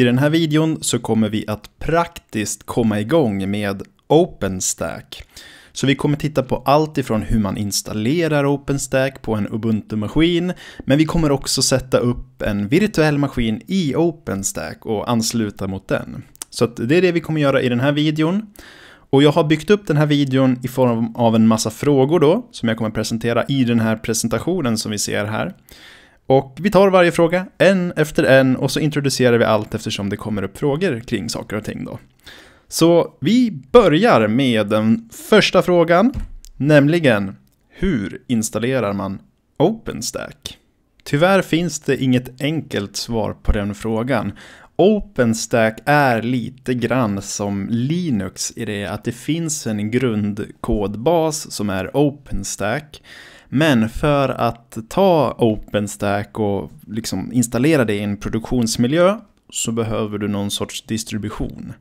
I den här videon så kommer vi att praktiskt komma igång med OpenStack. Så vi kommer titta på allt ifrån hur man installerar OpenStack på en Ubuntu-maskin, men vi kommer också sätta upp en virtuell maskin i OpenStack och ansluta mot den. Så det är det vi kommer göra i den här videon. Och jag har byggt upp den här videon i form av en massa frågor då, som jag kommer presentera i den här presentationen som vi ser här. Och vi tar varje fråga, en efter en, och så introducerar vi allt eftersom det kommer upp frågor kring saker och ting då. Så vi börjar med den första frågan, nämligen hur installerar man OpenStack? Tyvärr finns det inget enkelt svar på den frågan. OpenStack är lite grann som Linux i det att det finns en grundkodbas som är OpenStack men för att ta OpenStack och liksom installera det i en produktionsmiljö så behöver du någon sorts distribution.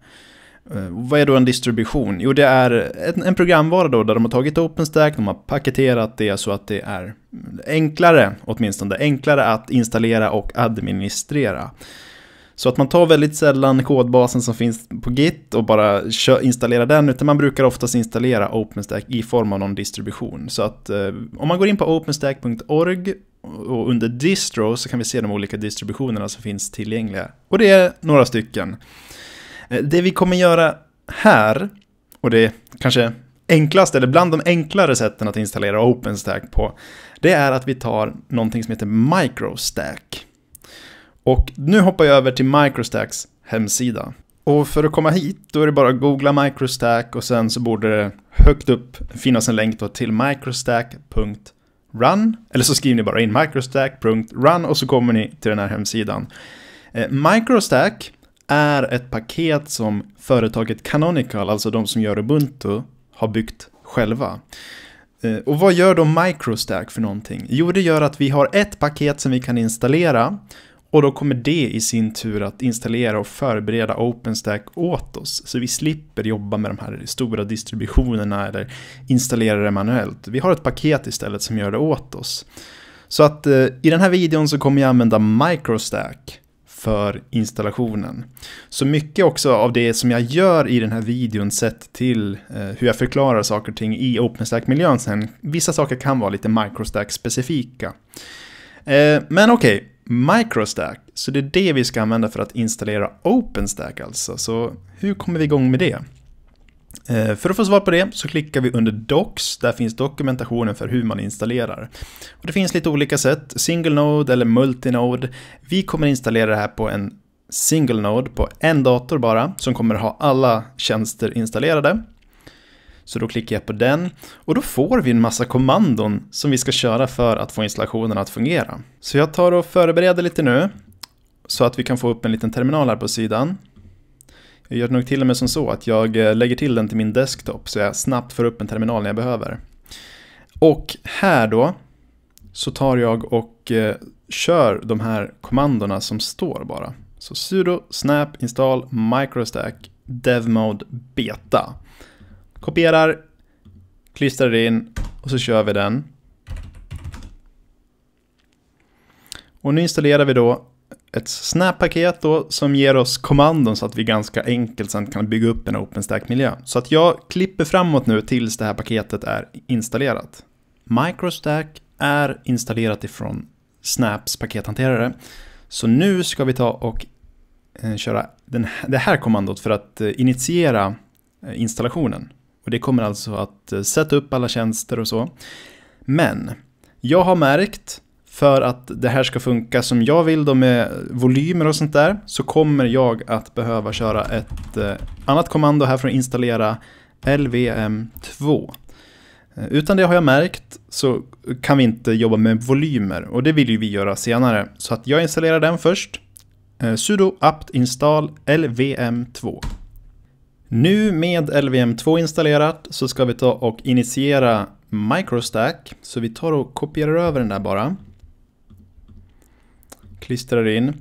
Eh, vad är då en distribution? Jo, det är en programvara då där de har tagit OpenStack, de har paketerat det så att det är enklare, åtminstone enklare att installera och administrera. Så att man tar väldigt sällan kodbasen som finns på Git och bara installerar den, utan man brukar oftast installera OpenStack i form av någon distribution. Så att eh, om man går in på openstack.org och under distro så kan vi se de olika distributionerna som finns tillgängliga. Och det är några stycken. Eh, det vi kommer göra här, och det är kanske enklaste, eller bland de enklare sätten att installera OpenStack på, det är att vi tar någonting som heter MicroStack. Och nu hoppar jag över till Microstacks hemsida. Och för att komma hit då är det bara att googla Microstack och sen så borde det högt upp finnas en länk då till microstack.run. Eller så skriver ni bara in microstack.run och så kommer ni till den här hemsidan. Eh, microstack är ett paket som företaget Canonical, alltså de som gör Ubuntu, har byggt själva. Eh, och vad gör då Microstack för någonting? Jo, det gör att vi har ett paket som vi kan installera och då kommer det i sin tur att installera och förbereda OpenStack åt oss. Så vi slipper jobba med de här stora distributionerna eller installera det manuellt. Vi har ett paket istället som gör det åt oss. Så att eh, i den här videon så kommer jag använda MicroStack för installationen. Så mycket också av det som jag gör i den här videon sett till eh, hur jag förklarar saker och ting i OpenStack-miljön sen. Vissa saker kan vara lite MicroStack-specifika. Eh, men okej, okay. MicroStack. Så det är det vi ska använda för att installera OpenStack alltså. Så hur kommer vi igång med det? Eh, för att få svar på det så klickar vi under Docs. Där finns dokumentationen för hur man installerar. Och det finns lite olika sätt, single node eller multinode. Vi kommer installera det här på en single node på en dator bara som kommer ha alla tjänster installerade. Så då klickar jag på den och då får vi en massa kommandon som vi ska köra för att få installationen att fungera. Så jag tar och förbereder lite nu så att vi kan få upp en liten terminal här på sidan. Jag gör nog till och med som så att jag eh, lägger till den till min desktop så jag snabbt får upp en terminal när jag behöver. Och här då så tar jag och eh, kör de här kommandona som står bara. Så sudo snap install microstack devmode beta kopierar, klistrar in och så kör vi den. Och nu installerar vi då ett Snap-paket då som ger oss kommandon så att vi ganska enkelt sen kan bygga upp en OpenStack-miljö. Så att jag klipper framåt nu tills det här paketet är installerat. MicroStack är installerat ifrån Snaps pakethanterare. Så nu ska vi ta och eh, köra den, det här kommandot för att eh, initiera eh, installationen. Och det kommer alltså att eh, sätta upp alla tjänster och så. Men jag har märkt för att det här ska funka som jag vill då med volymer och sånt där så kommer jag att behöva köra ett eh, annat kommando här för att installera LVM2. Eh, utan det har jag märkt så kan vi inte jobba med volymer och det vill ju vi göra senare. Så att jag installerar den först. Sudo apt install LVM2. Nu med LVM2 installerat så ska vi ta och initiera MicroStack. Så vi tar och kopierar över den där bara. Klistrar in.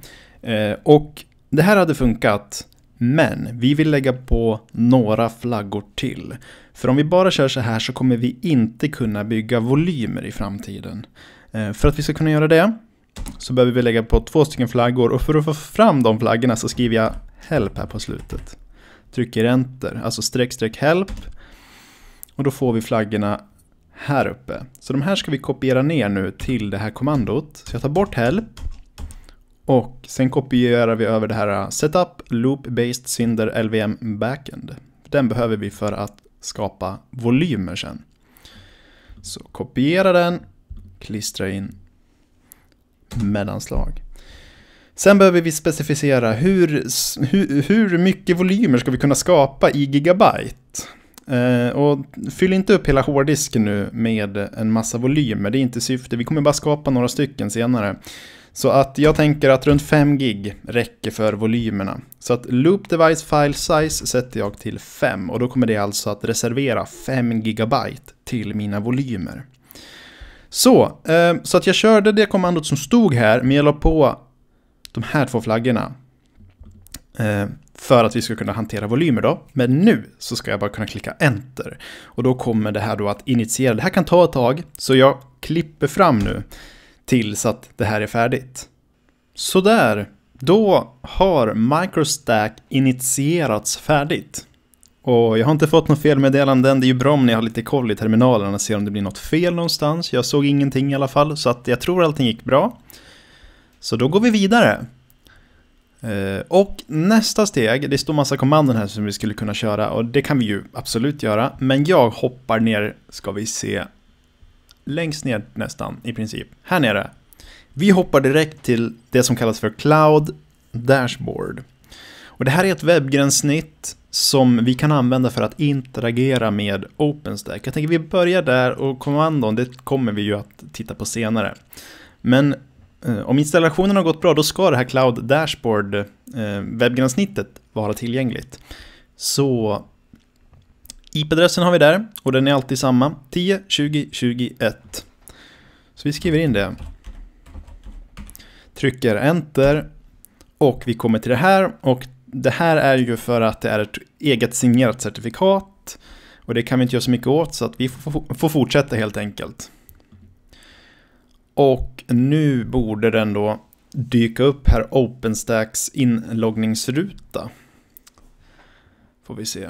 Eh, och det här hade funkat, men vi vill lägga på några flaggor till. För om vi bara kör så här så kommer vi inte kunna bygga volymer i framtiden. Eh, för att vi ska kunna göra det så behöver vi lägga på två stycken flaggor och för att få fram de flaggorna så skriver jag help här på slutet trycker enter, alltså streck streck help. Och då får vi flaggorna här uppe. Så de här ska vi kopiera ner nu till det här kommandot. Så jag tar bort help och sen kopierar vi över det här äh, setup loop based synder LVM backend. Den behöver vi för att skapa volymer sen. Så kopiera den, klistra in mellanslag. Sen behöver vi specificera hur, hur, hur mycket volymer ska vi kunna skapa i gigabyte? Uh, och fyll inte upp hela hårddisken nu med en massa volymer, det är inte syftet. Vi kommer bara skapa några stycken senare. Så att jag tänker att runt 5 gig räcker för volymerna. Så att loop device file size sätter jag till 5 och då kommer det alltså att reservera 5 gigabyte till mina volymer. Så, uh, så att jag körde det kommandot som stod här men jag la på de här två flaggorna eh, för att vi ska kunna hantera volymer då. Men nu så ska jag bara kunna klicka enter och då kommer det här då att initiera. Det här kan ta ett tag så jag klipper fram nu tills att det här är färdigt. Så där, då har MicroStack initierats färdigt. Och jag har inte fått något felmeddelande än. Det är ju bra om ni har lite koll i terminalerna och ser om det blir något fel någonstans. Jag såg ingenting i alla fall, så att jag tror allting gick bra. Så då går vi vidare. Eh, och nästa steg, det står massa kommandon här som vi skulle kunna köra och det kan vi ju absolut göra. Men jag hoppar ner, ska vi se, längst ner nästan i princip. Här nere. Vi hoppar direkt till det som kallas för Cloud Dashboard. Och det här är ett webbgränssnitt som vi kan använda för att interagera med OpenStack. Jag tänker vi börjar där och kommandon det kommer vi ju att titta på senare. Men Eh, om installationen har gått bra, då ska det här Cloud Dashboard eh, webbgränssnittet vara tillgängligt. Så IP-adressen har vi där och den är alltid samma, 10 20 21. Så vi skriver in det. Trycker enter och vi kommer till det här och det här är ju för att det är ett eget signerat certifikat och det kan vi inte göra så mycket åt så att vi får fortsätta helt enkelt. Och nu borde den då dyka upp här OpenStacks inloggningsruta. Får vi se.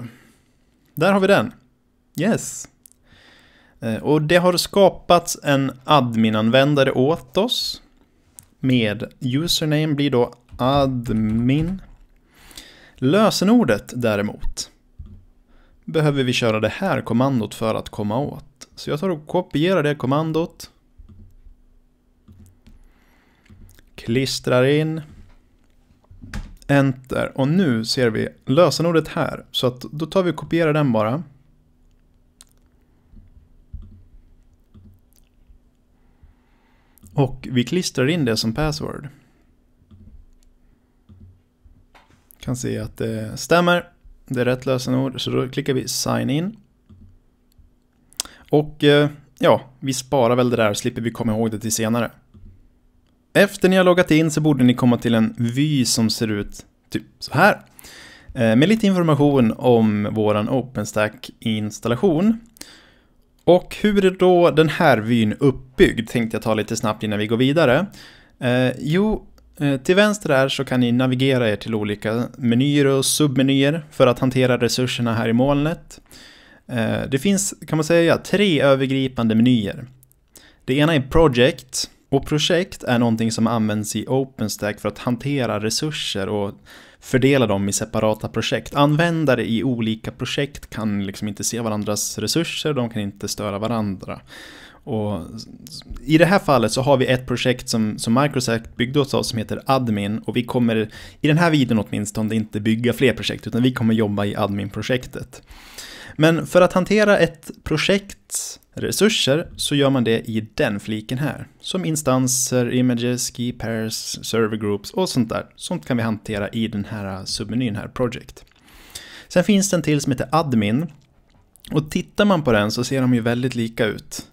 Där har vi den. Yes. Eh, och det har skapats en adminanvändare åt oss. Med username blir då admin. Lösenordet däremot behöver vi köra det här kommandot för att komma åt. Så jag tar och kopierar det kommandot klistrar in, enter och nu ser vi lösenordet här. Så att då tar vi och kopierar den bara. Och vi klistrar in det som password. Kan se att det stämmer. Det är rätt lösenord, så då klickar vi sign in. Och eh, ja, vi sparar väl det där och slipper vi komma ihåg det till senare. Efter ni har loggat in så borde ni komma till en vy som ser ut typ så här. Eh, med lite information om våran OpenStack-installation. Och hur är då den här vyn uppbyggd? Tänkte jag ta lite snabbt innan vi går vidare. Eh, jo, eh, till vänster där så kan ni navigera er till olika menyer och submenyer för att hantera resurserna här i molnet. Eh, det finns, kan man säga, tre övergripande menyer. Det ena är Project, och projekt är någonting som används i OpenStack för att hantera resurser och fördela dem i separata projekt. Användare i olika projekt kan liksom inte se varandras resurser, de kan inte störa varandra. Och I det här fallet så har vi ett projekt som, som Microsoft byggde åt oss som heter Admin och vi kommer, i den här videon åtminstone, inte bygga fler projekt utan vi kommer jobba i Admin-projektet. Men för att hantera ett projekts resurser så gör man det i den fliken här. Som instanser, images, key pairs, server groups och sånt där. Sånt kan vi hantera i den här submenyn här, project. Sen finns det en till som heter admin. Och tittar man på den så ser de ju väldigt lika ut.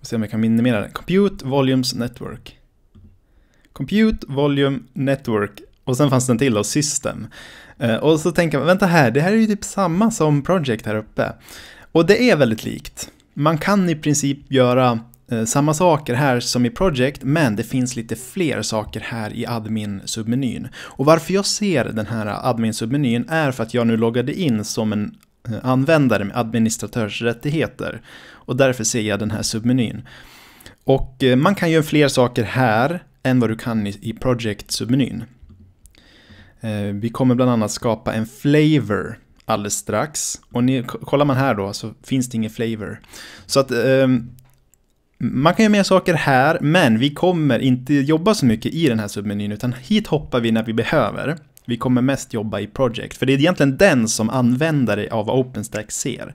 Vi se om jag kan minimera den. Compute, Volumes, Network. Compute, Volume, Network och sen fanns den till då, System. Eh, och så tänker man, vänta här, det här är ju typ samma som Project här uppe. Och det är väldigt likt. Man kan i princip göra eh, samma saker här som i Project, men det finns lite fler saker här i admin-submenyn. Och varför jag ser den här admin-submenyn är för att jag nu loggade in som en eh, användare med administratörsrättigheter. Och därför ser jag den här submenyn. Och man kan göra fler saker här än vad du kan i Project-submenyn. Eh, vi kommer bland annat skapa en flavor alldeles strax. Och ni, kollar man här då så finns det ingen flavor. Så att ehm, man kan göra mer saker här, men vi kommer inte jobba så mycket i den här submenyn, utan hit hoppar vi när vi behöver. Vi kommer mest jobba i Project, för det är egentligen den som användare av OpenStack ser.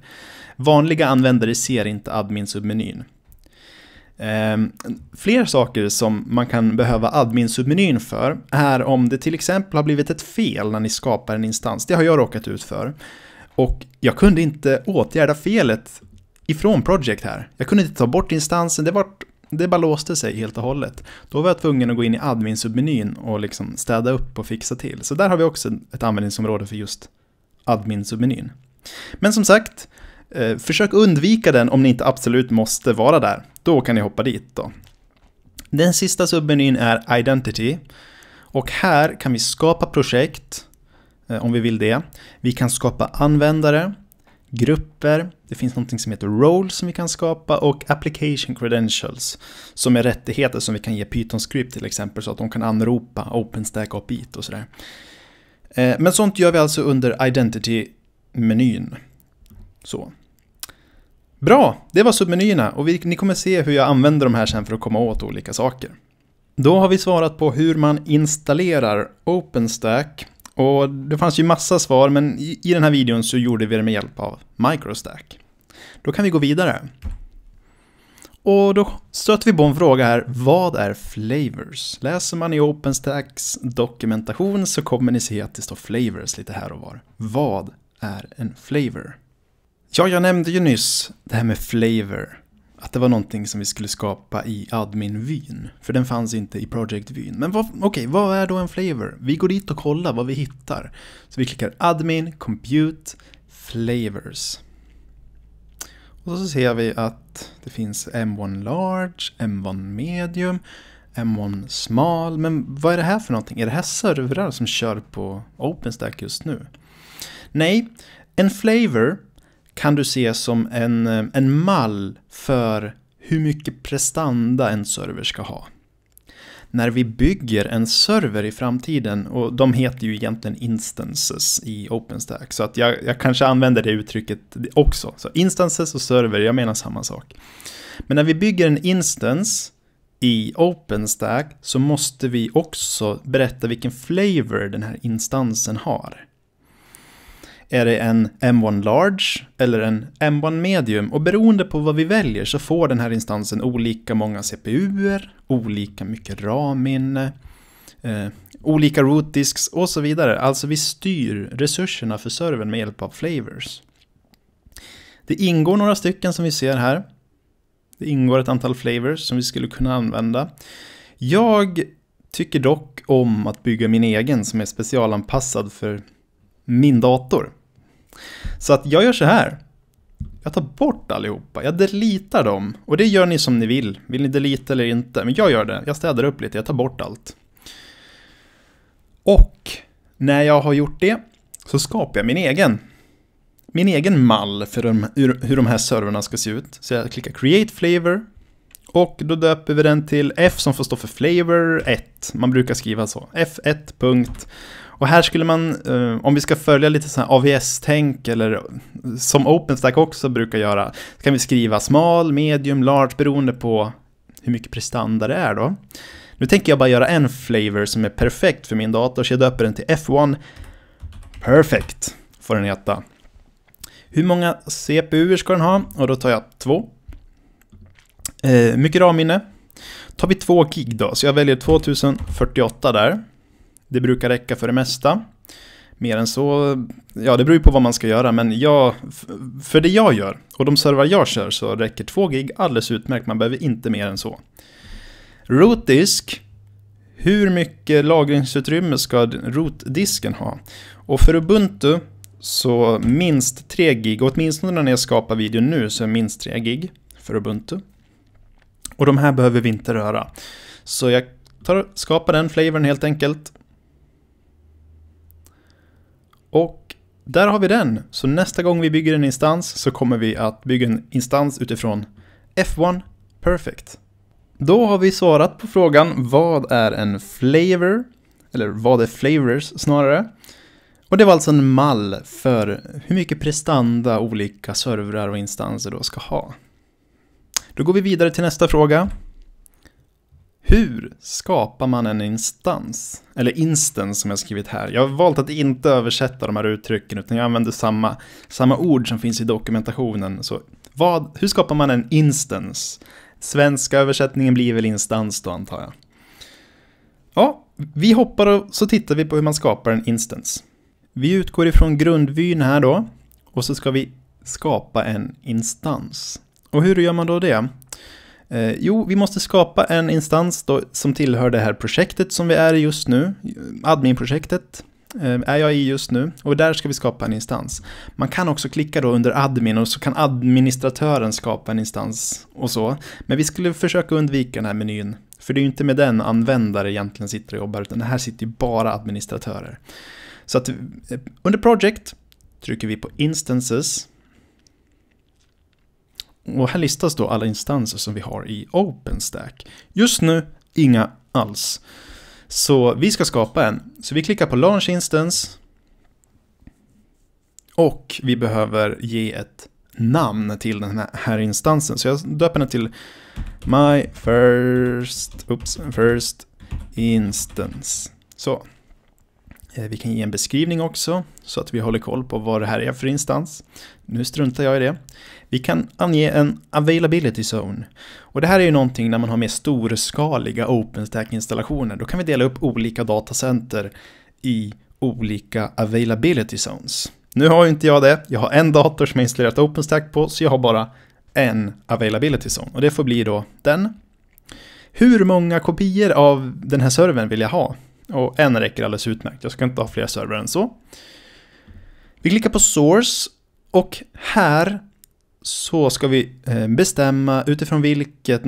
Vanliga användare ser inte admin-submenyn. Eh, fler saker som man kan behöva admin-submenyn för är om det till exempel har blivit ett fel när ni skapar en instans. Det har jag råkat ut för. Och jag kunde inte åtgärda felet ifrån Project här. Jag kunde inte ta bort instansen, det, var, det bara låste sig helt och hållet. Då var jag tvungen att gå in i admin-submenyn och liksom städa upp och fixa till. Så där har vi också ett användningsområde för just admin-submenyn. Men som sagt, Eh, försök undvika den om ni inte absolut måste vara där. Då kan ni hoppa dit då. Den sista submenyn är Identity. Och här kan vi skapa projekt, eh, om vi vill det. Vi kan skapa användare, grupper, det finns något som heter roll som vi kan skapa och application credentials som är rättigheter som vi kan ge Python script till exempel så att de kan anropa OpenStack API och sådär. Eh, men sånt gör vi alltså under Identity-menyn. Så. Bra, det var submenyerna och vi, ni kommer se hur jag använder de här sen för att komma åt olika saker. Då har vi svarat på hur man installerar OpenStack och det fanns ju massa svar men i, i den här videon så gjorde vi det med hjälp av MicroStack. Då kan vi gå vidare. Och då stöter vi på en fråga här, vad är flavors? Läser man i OpenStacks dokumentation så kommer ni se att det står flavors lite här och var. Vad är en flavor? Ja, jag nämnde ju nyss det här med flavor. Att det var någonting som vi skulle skapa i admin-vyn. För den fanns inte i project-vyn. Men okej, okay, vad är då en flavor? Vi går dit och kollar vad vi hittar. Så vi klickar admin, compute, flavors. Och så ser vi att det finns M1 large, M1 medium, M1 smal. Men vad är det här för någonting? Är det här servrar som kör på OpenStack just nu? Nej, en flavor kan du se som en, eh, en mall för hur mycket prestanda en server ska ha. När vi bygger en server i framtiden, och de heter ju egentligen instances i OpenStack, så att jag, jag kanske använder det uttrycket också. Så instances och server, jag menar samma sak. Men när vi bygger en instance i OpenStack så måste vi också berätta vilken flavor den här instansen har. Är det en M1 Large eller en M1 Medium? Och beroende på vad vi väljer så får den här instansen olika många CPUer, olika mycket RAM-minne, eh, olika root disks och så vidare. Alltså vi styr resurserna för servern med hjälp av flavors. Det ingår några stycken som vi ser här. Det ingår ett antal flavors som vi skulle kunna använda. Jag tycker dock om att bygga min egen som är specialanpassad för min dator. Så att jag gör så här. Jag tar bort allihopa, jag delitar dem. Och det gör ni som ni vill. Vill ni delita eller inte? Men jag gör det, jag städar upp lite, jag tar bort allt. Och när jag har gjort det så skapar jag min egen. Min egen mall för hur de här servrarna ska se ut. Så jag klickar create flavor. Och då döper vi den till F som får stå för flavor 1. Man brukar skriva så. F1. Och här skulle man, eh, om vi ska följa lite sån här AVS-tänk eller som OpenStack också brukar göra, så kan vi skriva smal, medium, large beroende på hur mycket prestanda det är då. Nu tänker jag bara göra en flavor som är perfekt för min dator, så jag döper den till F1 Perfect, får den heta. Hur många CPU ska den ha? Och då tar jag två. Eh, mycket RAM-minne. Tar vi två gig då, så jag väljer 2048 där. Det brukar räcka för det mesta. Mer än så, ja det beror ju på vad man ska göra, men jag, för det jag gör och de servrar jag kör så räcker 2 gig alldeles utmärkt, man behöver inte mer än så. Rootdisk, hur mycket lagringsutrymme ska rootdisken ha? Och för Ubuntu så minst 3 gig, och åtminstone när jag skapar videon nu så är minst 3 gig för Ubuntu. Och de här behöver vi inte röra. Så jag tar, skapar den flavorn helt enkelt och där har vi den. Så nästa gång vi bygger en instans så kommer vi att bygga en instans utifrån F1 Perfect. Då har vi svarat på frågan vad är en flavor? Eller vad är flavors snarare? Och det var alltså en mall för hur mycket prestanda olika servrar och instanser då ska ha. Då går vi vidare till nästa fråga. Hur skapar man en instans? Eller instans som jag skrivit här. Jag har valt att inte översätta de här uttrycken utan jag använder samma, samma ord som finns i dokumentationen. Så vad, hur skapar man en instans? Svenska översättningen blir väl instans då antar jag. Ja, vi hoppar och så tittar vi på hur man skapar en instans. Vi utgår ifrån grundvyn här då och så ska vi skapa en instans. Och hur gör man då det? Eh, jo, vi måste skapa en instans då, som tillhör det här projektet som vi är i just nu. Admin-projektet eh, är jag i just nu och där ska vi skapa en instans. Man kan också klicka då under admin och så kan administratören skapa en instans och så. Men vi skulle försöka undvika den här menyn. För det är ju inte med den användare egentligen sitter och jobbar utan det här sitter ju bara administratörer. Så att eh, under project trycker vi på instances och här listas då alla instanser som vi har i OpenStack. Just nu, inga alls. Så vi ska skapa en. Så vi klickar på Launch Instance. Och vi behöver ge ett namn till den här, instansen. Så jag döper den till My first, oops, first instance. Så. Eh, vi kan ge en beskrivning också så att vi håller koll på vad det här är för instans. Nu struntar jag i det. Vi kan ange en availability zone. Och det här är ju någonting när man har mer storskaliga OpenStack-installationer. Då kan vi dela upp olika datacenter i olika availability zones. Nu har ju inte jag det. Jag har en dator som jag installerat OpenStack på, så jag har bara en availability zone. Och det får bli då den. Hur många kopior av den här servern vill jag ha? Och en räcker alldeles utmärkt. Jag ska inte ha fler servrar än så. Vi klickar på source och här så ska vi eh, bestämma utifrån vilket,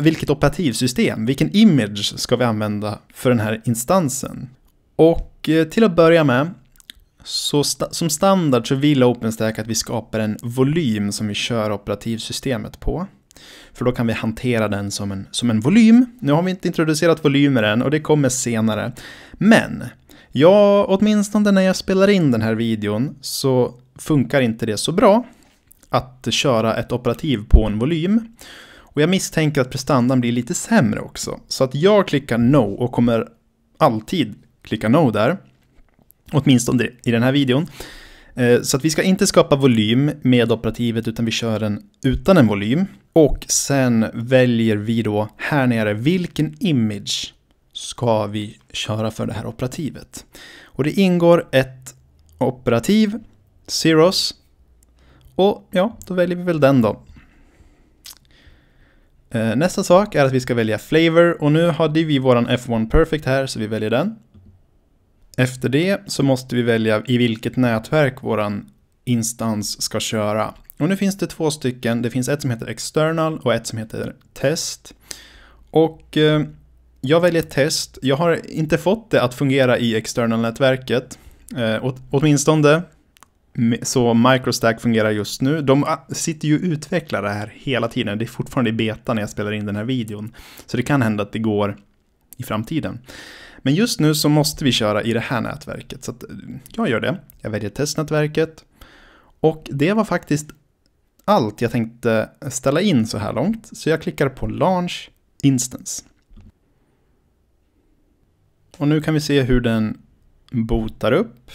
vilket operativsystem, vilken image ska vi använda för den här instansen. Och eh, till att börja med, så sta som standard så vill OpenStack att vi skapar en volym som vi kör operativsystemet på. För då kan vi hantera den som en, som en volym. Nu har vi inte introducerat volymer än och det kommer senare. Men, ja, åtminstone när jag spelar in den här videon så funkar inte det så bra att köra ett operativ på en volym. Och jag misstänker att prestandan blir lite sämre också. Så att jag klickar no och kommer alltid klicka no där. Åtminstone i den här videon. Eh, så att vi ska inte skapa volym med operativet utan vi kör den utan en volym. Och sen väljer vi då här nere vilken image ska vi köra för det här operativet. Och det ingår ett operativ, zeros, och ja, då väljer vi väl den då. Eh, nästa sak är att vi ska välja flavor och nu hade vi våran F1 Perfect här så vi väljer den. Efter det så måste vi välja i vilket nätverk våran instans ska köra. Och nu finns det två stycken. Det finns ett som heter External och ett som heter Test. Och eh, jag väljer Test. Jag har inte fått det att fungera i External-nätverket. Eh, åtminstone så Microstack fungerar just nu. De ah, sitter ju och utvecklar det här hela tiden. Det är fortfarande i beta när jag spelar in den här videon. Så det kan hända att det går i framtiden. Men just nu så måste vi köra i det här nätverket. Så eh, jag gör det. Jag väljer testnätverket. Och det var faktiskt allt jag tänkte ställa in så här långt. Så jag klickar på Launch Instance. Och nu kan vi se hur den botar upp.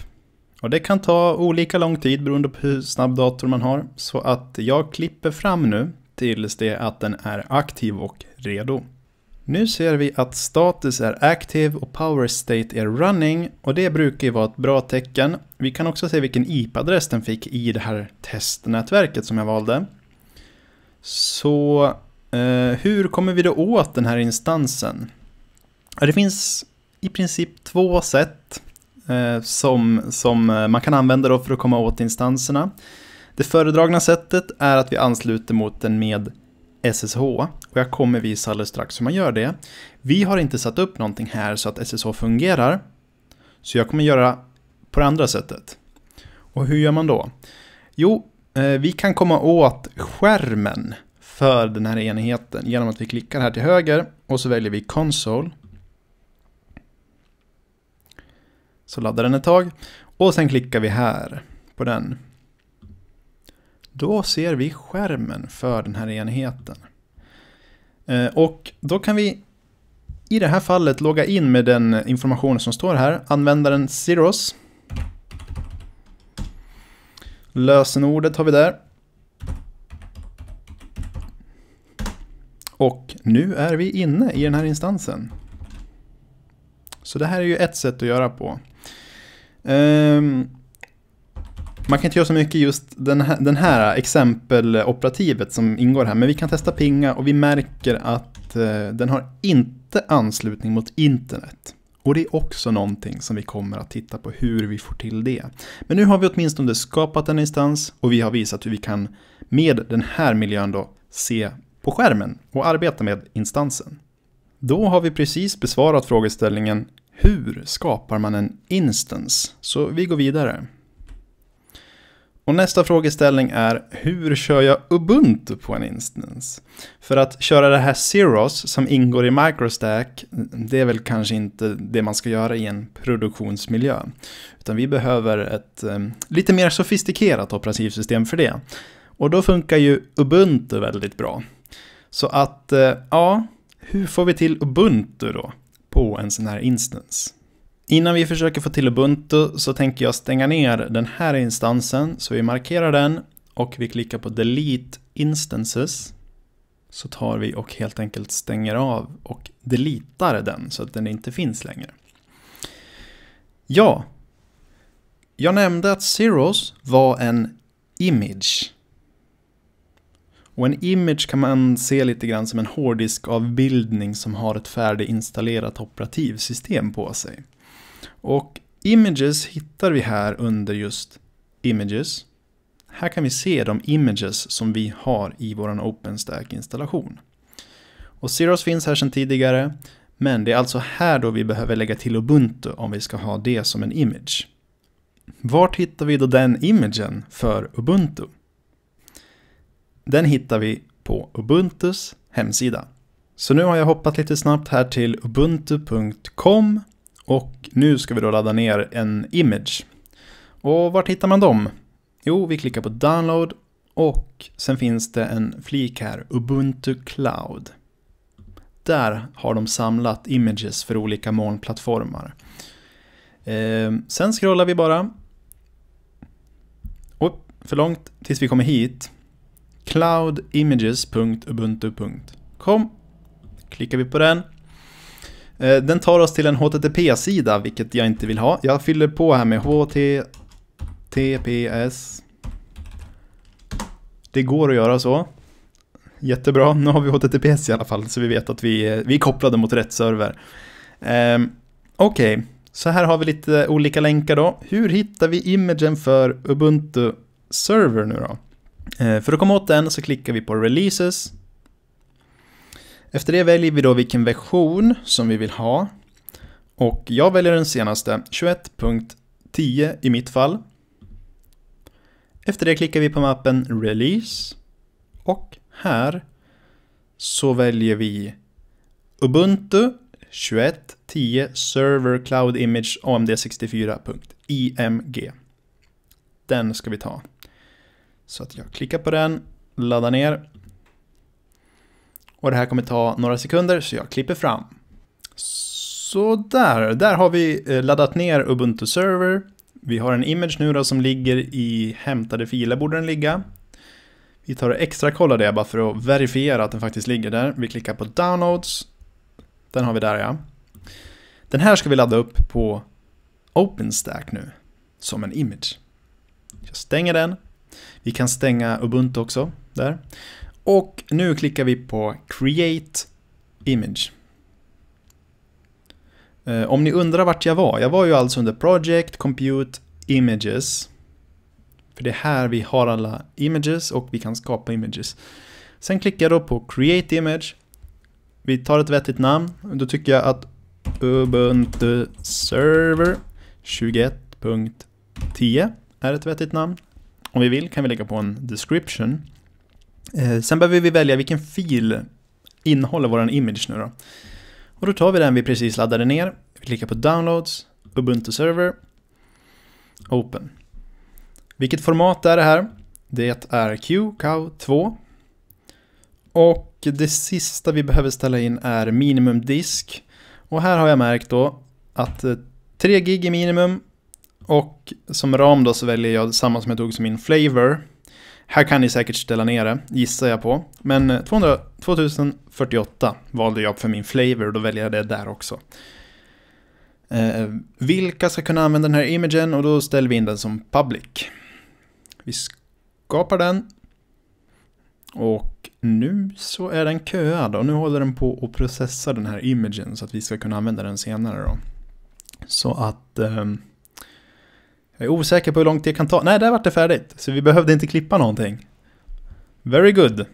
Och det kan ta olika lång tid beroende på hur snabb dator man har. Så att jag klipper fram nu tills det att den är aktiv och redo. Nu ser vi att status är active och power state är running och det brukar ju vara ett bra tecken. Vi kan också se vilken IP-adress den fick i det här testnätverket som jag valde. Så eh, hur kommer vi då åt den här instansen? Det finns i princip två sätt. Eh, som, som eh, man kan använda då för att komma åt instanserna. Det föredragna sättet är att vi ansluter mot den med SSH och jag kommer visa alldeles strax hur man gör det. Vi har inte satt upp någonting här så att SSH fungerar. Så jag kommer göra på det andra sättet. Och hur gör man då? Jo, eh, vi kan komma åt skärmen för den här enheten genom att vi klickar här till höger och så väljer vi Console. Så laddar den ett tag och sen klickar vi här på den. Då ser vi skärmen för den här enheten. Eh, och då kan vi i det här fallet logga in med den information som står här. Användaren Zeros. Lösenordet har vi där. Och nu är vi inne i den här instansen. Så det här är ju ett sätt att göra på. Ehm, man kan inte göra så mycket just den här, den här exempeloperativet som ingår här, men vi kan testa pinga och vi märker att uh, den har inte anslutning mot internet. Och det är också någonting som vi kommer att titta på hur vi får till det. Men nu har vi åtminstone skapat en instans och vi har visat hur vi kan med den här miljön då se på skärmen och arbeta med instansen. Då har vi precis besvarat frågeställningen hur skapar man en instance? Så vi går vidare. Och nästa frågeställning är hur kör jag Ubuntu på en instance? För att köra det här Zeros som ingår i Microstack, det är väl kanske inte det man ska göra i en produktionsmiljö. Utan vi behöver ett eh, lite mer sofistikerat operativsystem för det. Och då funkar ju Ubuntu väldigt bra. Så att, eh, ja, hur får vi till Ubuntu då? på en sån här instans. Innan vi försöker få till Ubuntu så tänker jag stänga ner den här instansen så vi markerar den och vi klickar på Delete Instances. Så tar vi och helt enkelt stänger av och deletar den så att den inte finns längre. Ja, jag nämnde att Zeros var en image. Och en image kan man se lite grann som en hårddiskavbildning som har ett färdiginstallerat operativsystem på sig. Och images hittar vi här under just images. Här kan vi se de images som vi har i vår OpenStack-installation. Och Zeros finns här sedan tidigare, men det är alltså här då vi behöver lägga till Ubuntu om vi ska ha det som en image. Vart hittar vi då den imagen för Ubuntu? Den hittar vi på Ubuntus hemsida. Så nu har jag hoppat lite snabbt här till ubuntu.com och nu ska vi då ladda ner en image. Och vart hittar man dem? Jo, vi klickar på download och sen finns det en flik här, Ubuntu Cloud. Där har de samlat images för olika molnplattformar. Ehm, sen scrollar vi bara. Oh, för långt tills vi kommer hit cloudimages.ubuntu.com. Klickar vi på den. Eh, den tar oss till en HTTP-sida, vilket jag inte vill ha. Jag fyller på här med HTTPS. Det går att göra så. Jättebra, nu har vi HTTPS i alla fall, så vi vet att vi, eh, vi är kopplade mot rätt server. Eh, Okej, okay. så här har vi lite olika länkar då. Hur hittar vi imagen för Ubuntu Server nu då? Eh, för att komma åt den så klickar vi på Releases. Efter det väljer vi då vilken version som vi vill ha. Och jag väljer den senaste, 21.10 i mitt fall. Efter det klickar vi på mappen Release. Och här så väljer vi Ubuntu 21.10 Server Cloud Image AMD64.img. Den ska vi ta. Så att jag klickar på den, laddar ner. Och det här kommer ta några sekunder så jag klipper fram. Så där, där har vi eh, laddat ner Ubuntu Server. Vi har en image nu då som ligger i hämtade filer borde den ligga. Vi tar och extra kollar det bara för att verifiera att den faktiskt ligger där. Vi klickar på Downloads. Den har vi där ja. Den här ska vi ladda upp på OpenStack nu som en image. Jag stänger den vi kan stänga Ubuntu också där. Och nu klickar vi på Create Image. Eh, om ni undrar vart jag var, jag var ju alltså under Project, Compute, Images. För det är här vi har alla images och vi kan skapa images. Sen klickar jag då på Create Image. Vi tar ett vettigt namn. Då tycker jag att Ubuntu Server 21.10 är ett vettigt namn. Om vi vill kan vi lägga på en description. Eh, sen behöver vi välja vilken fil innehåller vår image nu då. Och då tar vi den vi precis laddade ner, Vi klickar på Downloads, Ubuntu Server, Open. Vilket format är det här? Det är QCOW2. Och det sista vi behöver ställa in är minimumdisk. Och här har jag märkt då att 3 eh, gig är minimum och som ram då så väljer jag samma som jag tog som min flavor. Här kan ni säkert ställa ner det, gissar jag på. Men 200, eh, 2048 valde jag för min flavor och då väljer jag det där också. Eh, vilka ska kunna använda den här imagen och då ställer vi in den som public. Vi skapar den. Och nu så är den köad och nu håller den på att processa den här imagen så att vi ska kunna använda den senare då. Så att eh, jag är osäker på hur långt det kan ta. Nej, där vart det färdigt. Så vi behövde inte klippa någonting. Very good.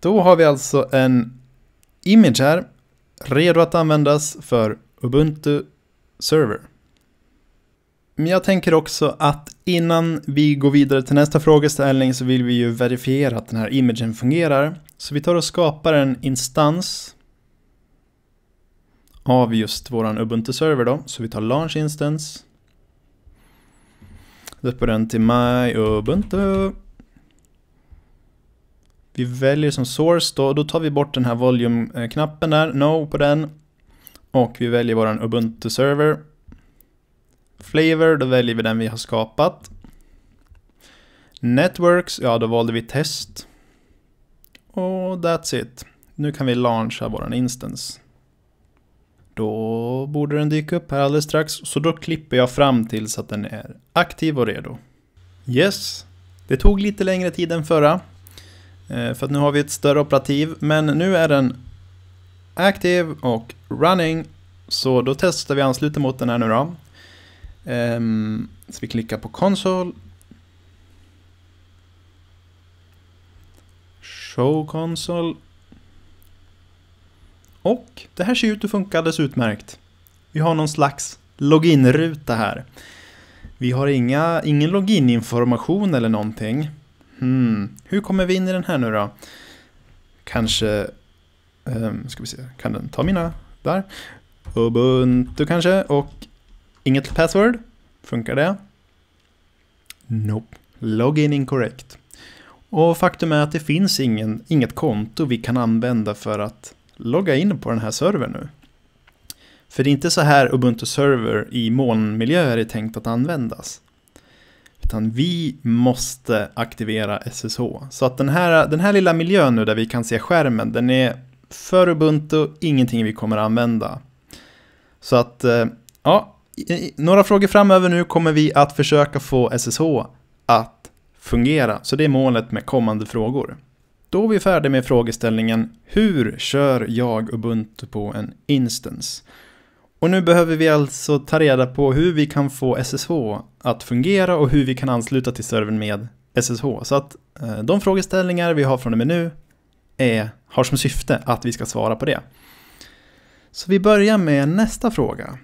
Då har vi alltså en image här. Redo att användas för Ubuntu Server. Men jag tänker också att innan vi går vidare till nästa frågeställning så vill vi ju verifiera att den här imagen fungerar. Så vi tar och skapar en instans av just våran Ubuntu-server då. Så vi tar launch instance. Döper den till My Ubuntu. Vi väljer som source då, då tar vi bort den här volume-knappen där, no på den. Och vi väljer våran Ubuntu-server. Flavor, då väljer vi den vi har skapat. Networks, ja då valde vi test. Och that's it. Nu kan vi launcha våran instance. Då borde den dyka upp här alldeles strax, så då klipper jag fram tills att den är aktiv och redo. Yes, det tog lite längre tid än förra, eh, för att nu har vi ett större operativ, men nu är den aktiv och running, så då testar vi ansluta mot den här nu då. Ehm, så vi klickar på Console. Show Console och det här ser ut att funka alldeles utmärkt. Vi har någon slags login-ruta här. Vi har inga, ingen login-information eller någonting. Hmm. Hur kommer vi in i den här nu då? Kanske... Um, ska vi se, kan den ta mina? Där. Ubuntu kanske och inget password. Funkar det? Nope. Login incorrect. Och faktum är att det finns ingen, inget konto vi kan använda för att logga in på den här servern nu. För det är inte så här Ubuntu server i molnmiljöer är tänkt att användas. Utan vi måste aktivera SSH. Så att den här, den här lilla miljön nu där vi kan se skärmen, den är för Ubuntu ingenting vi kommer använda. Så att, eh, ja, några frågor framöver nu kommer vi att försöka få SSH att fungera. Så det är målet med kommande frågor. Då är vi färdiga med frågeställningen Hur kör jag Ubuntu på en instance? Och nu behöver vi alltså ta reda på hur vi kan få SSH att fungera och hur vi kan ansluta till servern med SSH. Så att eh, de frågeställningar vi har från och med nu är, har som syfte att vi ska svara på det. Så vi börjar med nästa fråga.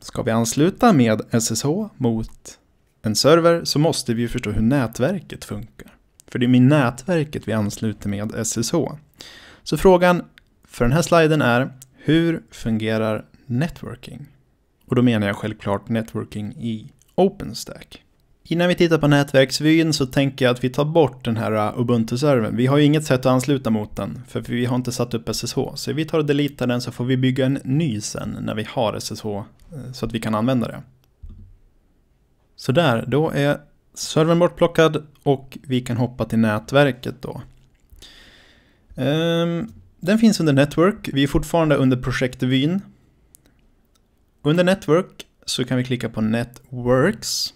Ska vi ansluta med SSH mot en server så måste vi förstå hur nätverket funkar. För det är med nätverket vi ansluter med SSH. Så frågan för den här sliden är hur fungerar networking? Och då menar jag självklart networking i OpenStack. Innan vi tittar på nätverksvyn så tänker jag att vi tar bort den här Ubuntu-servern. Vi har ju inget sätt att ansluta mot den, för vi har inte satt upp SSH. Så vi tar och deletar den så får vi bygga en ny sen när vi har SSH, eh, så att vi kan använda det. Så där, då är servern bortplockad och vi kan hoppa till nätverket då. Ehm, den finns under Network. Vi är fortfarande under projektvyn. Under Network så kan vi klicka på Networks.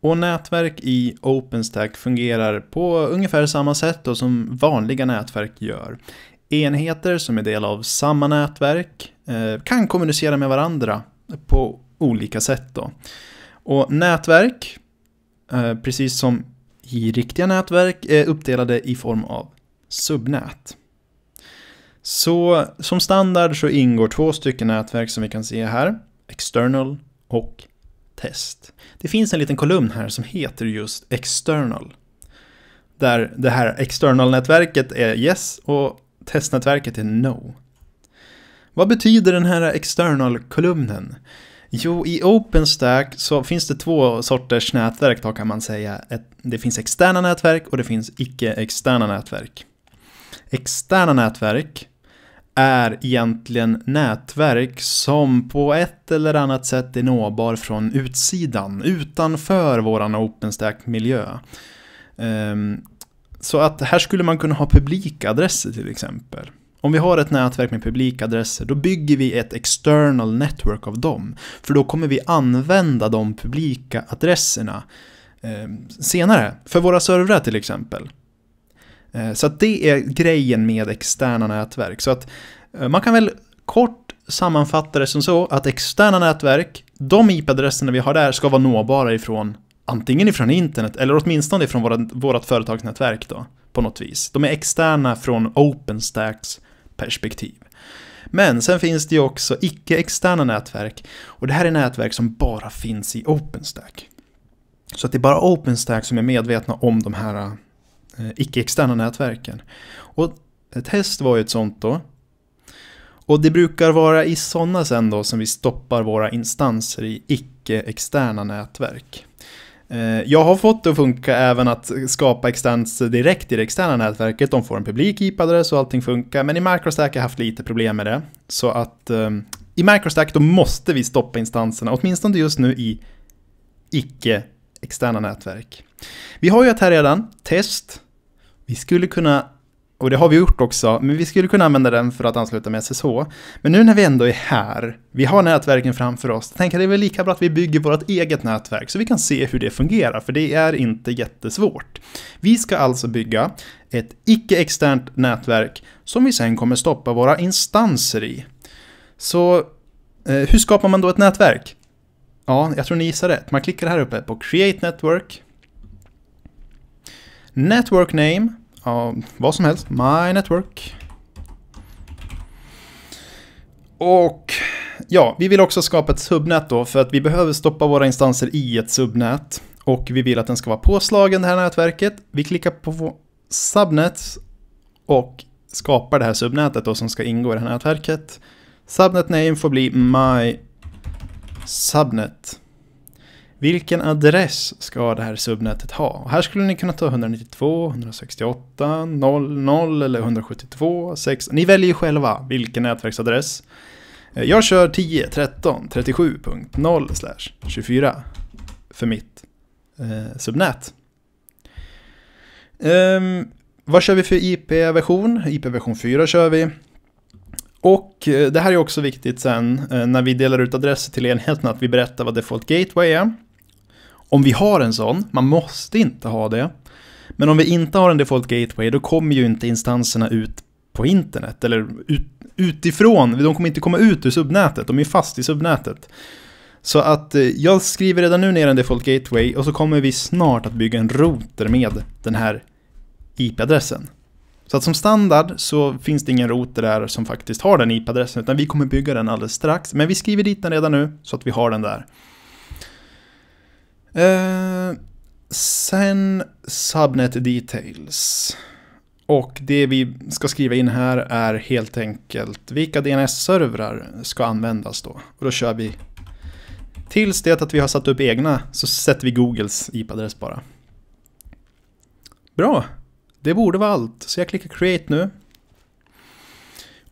Och nätverk i OpenStack fungerar på ungefär samma sätt då som vanliga nätverk gör. Enheter som är del av samma nätverk eh, kan kommunicera med varandra på olika sätt. Då. Och nätverk, eh, precis som i riktiga nätverk, är uppdelade i form av subnät. Så som standard så ingår två stycken nätverk som vi kan se här, external och test. Det finns en liten kolumn här som heter just external. Där det här external-nätverket är yes och testnätverket är no. Vad betyder den här external-kolumnen? Jo, i OpenStack så finns det två sorters nätverk då kan man säga. det finns externa nätverk och det finns icke-externa nätverk. Externa nätverk är egentligen nätverk som på ett eller annat sätt är nåbar från utsidan, utanför våran OpenStack-miljö. Ehm, så att här skulle man kunna ha publikadresser till exempel. Om vi har ett nätverk med publikadresser, då bygger vi ett external network av dem. För då kommer vi använda de publika adresserna eh, senare, för våra servrar till exempel. Eh, så att det är grejen med externa nätverk. Så att eh, man kan väl kort sammanfatta det som så att externa nätverk, de IP-adresserna vi har där ska vara nåbara ifrån antingen ifrån internet eller åtminstone ifrån våra, vårt företagsnätverk då på något vis. De är externa från OpenStacks perspektiv. Men sen finns det ju också icke-externa nätverk och det här är nätverk som bara finns i OpenStack. Så att det är bara OpenStack som är medvetna om de här eh, icke-externa nätverken. Och ett test var ju ett sånt då. Och det brukar vara i sådana sen då som vi stoppar våra instanser i icke-externa nätverk. Eh, jag har fått det att funka även att skapa extens direkt i det externa nätverket. De får en publik IP-adress och allting funkar. Men i Microstack har jag haft lite problem med det. Så att ehm, i Microstack då måste vi stoppa instanserna, åtminstone just nu i icke-externa nätverk. Vi har ju ett här redan, test. Vi skulle kunna och det har vi gjort också, men vi skulle kunna använda den för att ansluta med SSH. Men nu när vi ändå är här, vi har nätverken framför oss, tänk att det är väl lika bra att vi bygger vårt eget nätverk så vi kan se hur det fungerar, för det är inte jättesvårt. Vi ska alltså bygga ett icke-externt nätverk som vi sen kommer stoppa våra instanser i. Så eh, hur skapar man då ett nätverk? Ja, jag tror ni gissar rätt. Man klickar här uppe på Create Network. Network Name Ja, vad som helst. My Network. Och ja, vi vill också skapa ett subnät då för att vi behöver stoppa våra instanser i ett subnät. Och vi vill att den ska vara påslagen det här nätverket. Vi klickar på subnet och skapar det här subnätet då som ska ingå i det här nätverket. Subnet name får bli my subnet. Vilken adress ska det här subnätet ha? Och här skulle ni kunna ta 192, 168, 00 eller 172, 6. Ni väljer själva vilken nätverksadress. Eh, jag kör 10, 13, 37.0 slash 24 för mitt eh, subnät. Um, vad kör vi för IP-version? IP-version 4 kör vi. Och eh, det här är också viktigt sen eh, när vi delar ut adresser till enheten att vi berättar vad default gateway är. Om vi har en sån, man måste inte ha det, men om vi inte har en default gateway då kommer ju inte instanserna ut på internet eller ut, utifrån, de kommer inte komma ut ur subnätet, de är fast i subnätet. Så att eh, jag skriver redan nu ner en default gateway och så kommer vi snart att bygga en router med den här IP-adressen. Så att som standard så finns det ingen router där som faktiskt har den IP-adressen utan vi kommer bygga den alldeles strax. Men vi skriver dit den redan nu så att vi har den där. Eh, sen Subnet Details. Och det vi ska skriva in här är helt enkelt vilka DNS-servrar ska användas då. Och då kör vi tills det att vi har satt upp egna så sätter vi Googles IP-adress bara. Bra, det borde vara allt. Så jag klickar create nu.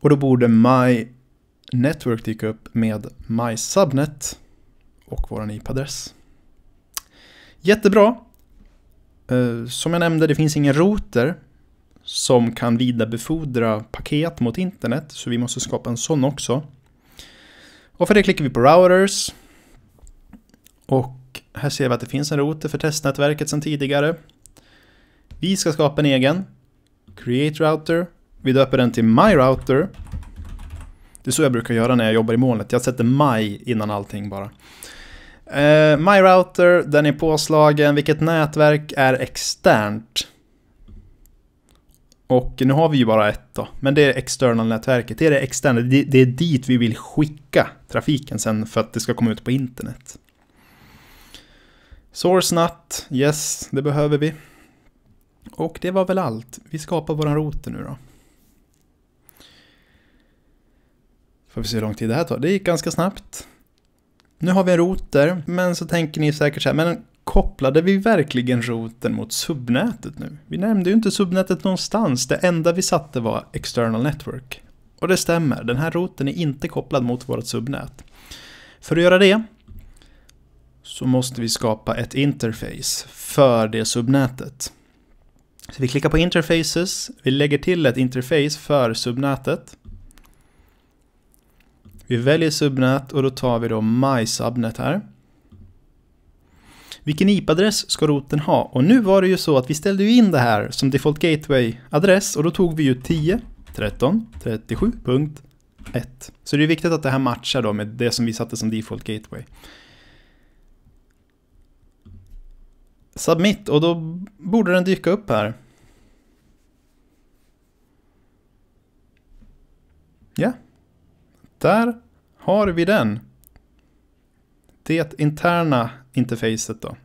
Och då borde my network dyka upp med my subnet och vår IP-adress. Jättebra. Eh, som jag nämnde, det finns ingen router som kan vidarebefordra paket mot internet, så vi måste skapa en sån också. Och för det klickar vi på routers. Och här ser vi att det finns en router för testnätverket sedan tidigare. Vi ska skapa en egen. Create router. Vi döper den till My router. Det är så jag brukar göra när jag jobbar i molnet. Jag sätter My innan allting bara. Uh, My router, den är påslagen. Vilket nätverk är externt? Och nu har vi ju bara ett då, men det är external-nätverket. Det är det externa, det är dit vi vill skicka trafiken sen för att det ska komma ut på internet. Source NAT, yes, det behöver vi. Och det var väl allt. Vi skapar våran router nu då. Får vi se hur lång tid det här tar. Det gick ganska snabbt. Nu har vi en router, men så tänker ni säkert så här, men kopplade vi verkligen routern mot subnätet nu? Vi nämnde ju inte subnätet någonstans, det enda vi satte var external network. Och det stämmer, den här routern är inte kopplad mot vårt subnät. För att göra det så måste vi skapa ett interface för det subnätet. Så vi klickar på interfaces, vi lägger till ett interface för subnätet. Vi väljer subnet och då tar vi då MySubnet här. Vilken IP-adress ska roten ha? Och nu var det ju så att vi ställde in det här som default gateway-adress och då tog vi ju 10, 13, 37.1. Så det är viktigt att det här matchar då med det som vi satte som default gateway. Submit och då borde den dyka upp här. Ja. Där har vi den. Det interna interfacet då.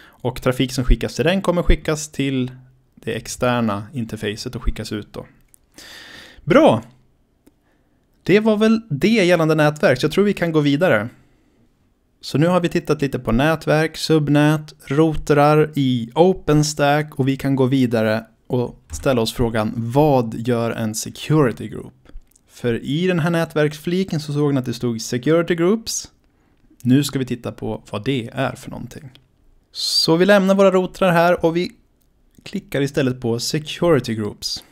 Och trafik som skickas till den kommer skickas till det externa interfacet och skickas ut då. Bra! Det var väl det gällande nätverk, så jag tror vi kan gå vidare. Så nu har vi tittat lite på nätverk, subnät, routrar i OpenStack och vi kan gå vidare och ställa oss frågan vad gör en security group? För i den här nätverksfliken så såg ni att det stod Security Groups. Nu ska vi titta på vad det är för någonting. Så vi lämnar våra routrar här och vi klickar istället på Security Groups.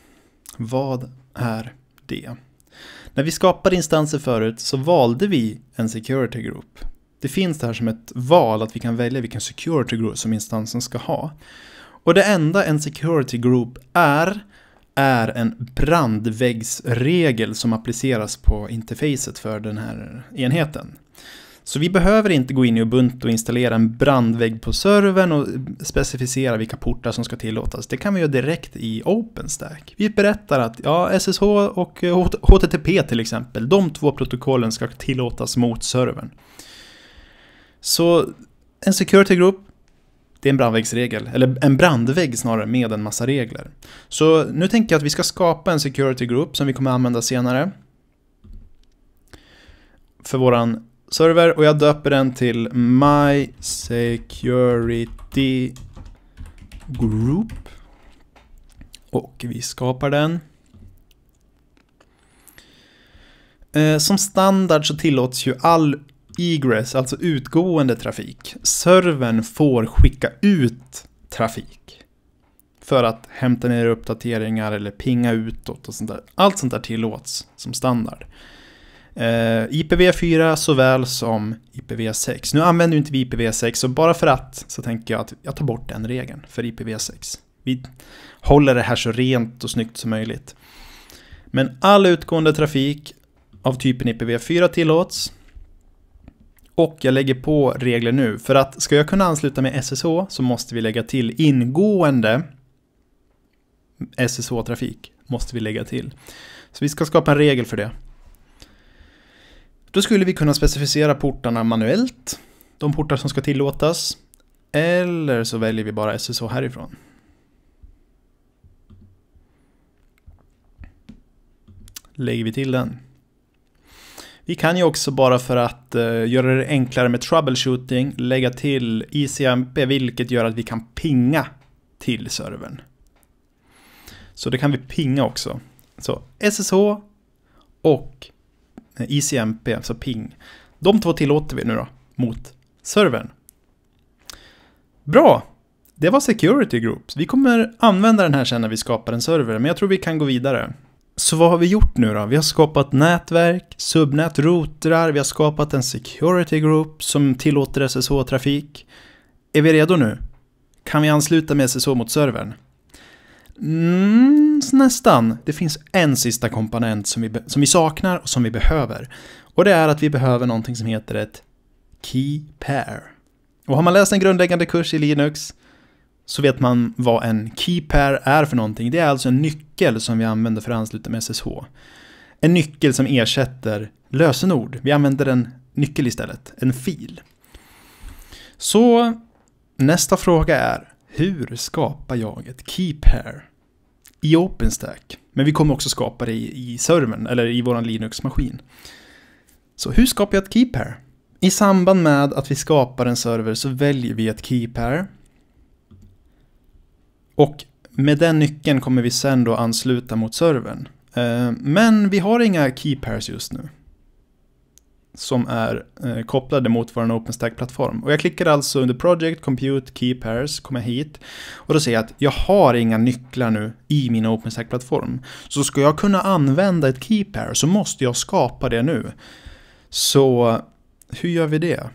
Vad är det? När vi skapade instanser förut så valde vi en Security Group. Det finns där som ett val, att vi kan välja vilken Security Group som instansen ska ha. Och det enda en Security Group är, är en brandväggsregel som appliceras på interfacet för den här enheten. Så vi behöver inte gå in i Ubuntu och installera en brandvägg på servern och specificera vilka portar som ska tillåtas. Det kan vi göra direkt i OpenStack. Vi berättar att ja, SSH och HTTP till exempel, de två protokollen ska tillåtas mot servern. Så en security group det är en brandväggsregel, eller en brandvägg snarare, med en massa regler. Så nu tänker jag att vi ska skapa en security group som vi kommer använda senare. För våran server och jag döper den till My Security Group. Och vi skapar den. Eh, som standard så tillåts ju all egress, alltså utgående trafik. Servern får skicka ut trafik. För att hämta ner uppdateringar eller pinga utåt och sånt där. Allt sånt där tillåts som standard. Eh, IPv4 såväl som IPv6. Nu använder ju inte vi IPv6, så bara för att så tänker jag att jag tar bort den regeln för IPv6. Vi håller det här så rent och snyggt som möjligt. Men all utgående trafik av typen IPv4 tillåts. Och jag lägger på regler nu, för att ska jag kunna ansluta med SSH så måste vi lägga till ingående SSH-trafik. Måste vi lägga till. Så vi ska skapa en regel för det. Då skulle vi kunna specificera portarna manuellt, de portar som ska tillåtas. Eller så väljer vi bara SSH härifrån. Lägger vi till den. Vi kan ju också bara för att uh, göra det enklare med troubleshooting lägga till ICMP vilket gör att vi kan pinga till servern. Så det kan vi pinga också. Så SSH och eh, ICMP, alltså ping. De två tillåter vi nu då mot servern. Bra! Det var Security Groups. Vi kommer använda den här sen när vi skapar en server, men jag tror vi kan gå vidare. Så vad har vi gjort nu då? Vi har skapat nätverk, subnät, routrar, vi har skapat en security group som tillåter SSH-trafik. Är vi redo nu? Kan vi ansluta med SSH mot servern? Mm, nästan. Det finns en sista komponent som vi, som vi saknar och som vi behöver. Och det är att vi behöver någonting som heter ett key pair. Och har man läst en grundläggande kurs i Linux så vet man vad en key pair är för någonting. Det är alltså en nyckel som vi använder för att ansluta med SSH. En nyckel som ersätter lösenord. Vi använder en nyckel istället, en fil. Så nästa fråga är, hur skapar jag ett key pair i OpenStack? Men vi kommer också skapa det i, servern, eller i vår Linux-maskin. Så hur skapar jag ett key pair? I samband med att vi skapar en server så väljer vi ett key pair och med den nyckeln kommer vi sen då ansluta mot servern. Eh, men vi har inga key pairs just nu. Som är eh, kopplade mot vår OpenStack-plattform. Och jag klickar alltså under Project, Compute, Key Pairs, kommer hit. Och då ser jag att jag har inga nycklar nu i min OpenStack-plattform. Så ska jag kunna använda ett key pair så måste jag skapa det nu. Så hur gör vi det?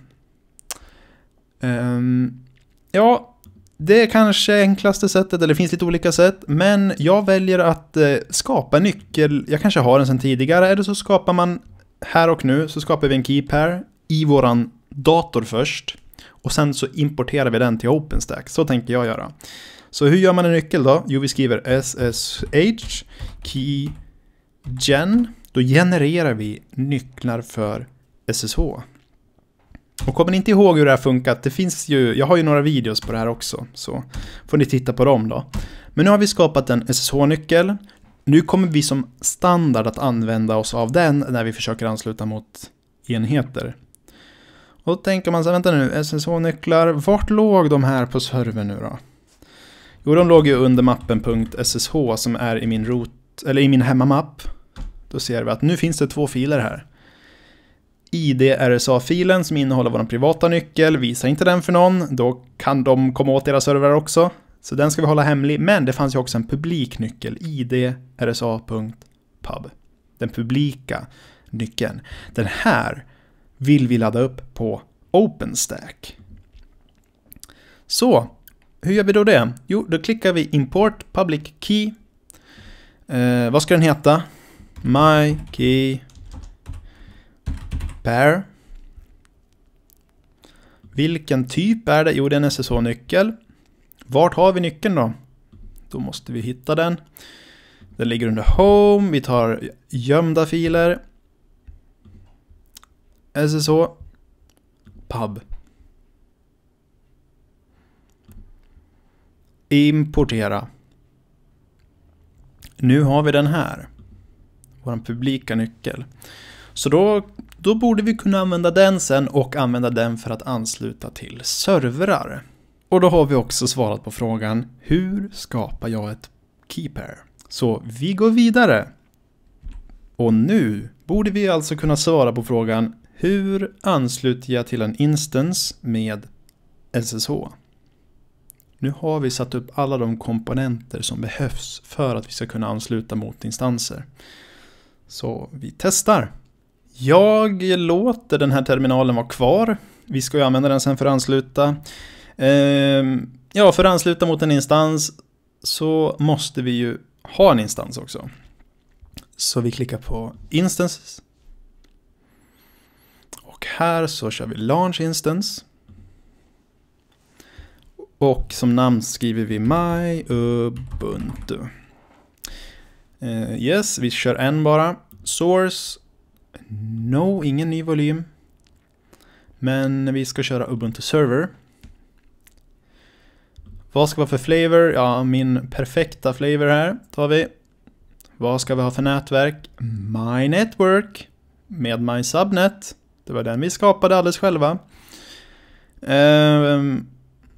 Um, ja, det är kanske enklaste sättet, eller det finns lite olika sätt, men jag väljer att eh, skapa nyckel. Jag kanske har den sedan tidigare, eller så skapar man här och nu, så skapar vi en key pair i våran dator först. Och sen så importerar vi den till OpenStack, så tänker jag göra. Så hur gör man en nyckel då? Jo, vi skriver ssh key gen. Då genererar vi nycklar för SSH. Och kommer ni inte ihåg hur det här funkat, det finns ju, jag har ju några videos på det här också, så får ni titta på dem då. Men nu har vi skapat en SSH-nyckel. Nu kommer vi som standard att använda oss av den när vi försöker ansluta mot enheter. Och då tänker man så här, vänta nu, SSH-nycklar, vart låg de här på servern nu då? Jo, de låg ju under mappen.ssh som är i min, root, eller i min hemmamapp. Då ser vi att nu finns det två filer här. ID-RSA-filen som innehåller vår privata nyckel, visa inte den för någon, då kan de komma åt era servrar också. Så den ska vi hålla hemlig, men det fanns ju också en publik nyckel, ID-RSA.pub. Den publika nyckeln. Den här vill vi ladda upp på OpenStack. Så, hur gör vi då det? Jo, då klickar vi import public key. Eh, vad ska den heta? My key Pair. Vilken typ är det? Jo, det är en SSH-nyckel. Vart har vi nyckeln då? Då måste vi hitta den. Den ligger under Home. Vi tar gömda filer. SSH. Pub. Importera. Nu har vi den här. Vår publika nyckel. Så då då borde vi kunna använda den sen och använda den för att ansluta till servrar. Och då har vi också svarat på frågan hur skapar jag ett keypair? Så vi går vidare. Och nu borde vi alltså kunna svara på frågan hur ansluter jag till en instance med SSH? Nu har vi satt upp alla de komponenter som behövs för att vi ska kunna ansluta mot instanser. Så vi testar. Jag låter den här terminalen vara kvar. Vi ska ju använda den sen för att ansluta. Ehm, ja, för att ansluta mot en instans så måste vi ju ha en instans också. Så vi klickar på Instances. Och här så kör vi Launch Instance. Och som namn skriver vi My Ubuntu. Ehm, yes, vi kör en bara. Source No, ingen ny volym. Men vi ska köra Ubuntu Server. Vad ska vi ha för flavor? Ja, min perfekta flavor här tar vi. Vad ska vi ha för nätverk? My Network med My Subnet. Det var den vi skapade alldeles själva. Ehm,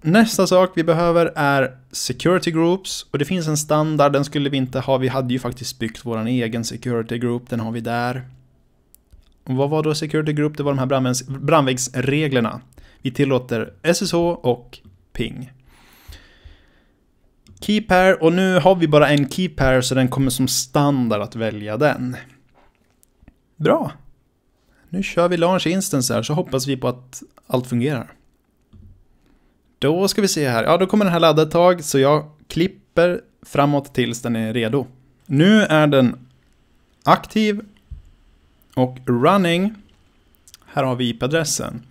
nästa sak vi behöver är Security Groups och det finns en standard, den skulle vi inte ha. Vi hade ju faktiskt byggt vår egen Security Group, den har vi där. Vad var då Security Group? Det var de här brandväggs, brandväggsreglerna. Vi tillåter SSH och ping. Key pair, och nu har vi bara en key pair så den kommer som standard att välja den. Bra. Nu kör vi launch instance här så hoppas vi på att allt fungerar. Då ska vi se här. Ja, då kommer den här ladda ett tag så jag klipper framåt tills den är redo. Nu är den aktiv och running, här har vi IP-adressen.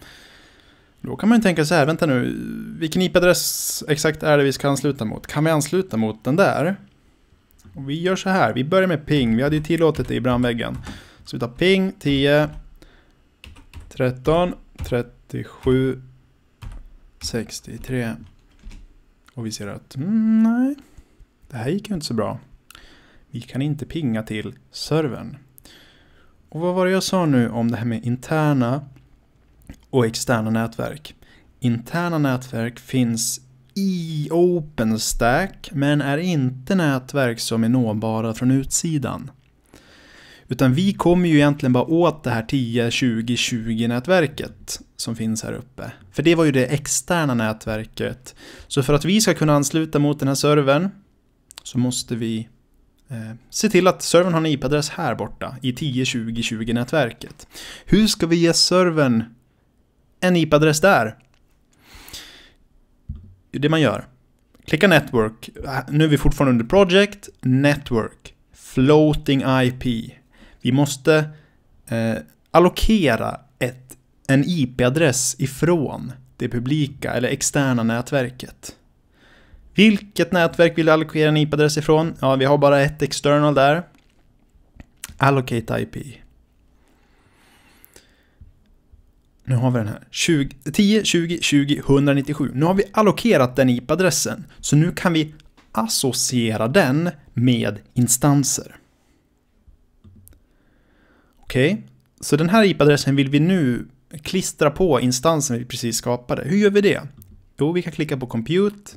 Då kan man ju tänka så här, vänta nu, vilken IP-adress exakt är det vi ska ansluta mot? Kan vi ansluta mot den där? Och vi gör så här, vi börjar med ping, vi hade ju tillåtit det i brandväggen. Så vi tar ping 10 13 37 63 och vi ser att mm, nej, det här gick ju inte så bra. Vi kan inte pinga till servern. Och vad var det jag sa nu om det här med interna och externa nätverk? Interna nätverk finns i OpenStack men är inte nätverk som är nåbara från utsidan. Utan vi kommer ju egentligen bara åt det här 10, 20, 20 nätverket som finns här uppe. För det var ju det externa nätverket. Så för att vi ska kunna ansluta mot den här servern så måste vi Eh, se till att servern har en IP-adress här borta i 10.20.20-nätverket. Hur ska vi ge servern en IP-adress där? Det man gör. Klicka Network. Nu är vi fortfarande under Project. Network. Floating IP. Vi måste eh, allokera ett, en IP-adress ifrån det publika eller externa nätverket. Vilket nätverk vill du allokera en IP-adress ifrån? Ja, vi har bara ett external där. Allocate IP. Nu har vi den här. 20, 10, 20, 20, 197. Nu har vi allokerat den IP-adressen. Så nu kan vi associera den med instanser. Okej, okay. så den här IP-adressen vill vi nu klistra på instansen vi precis skapade. Hur gör vi det? Jo, vi kan klicka på Compute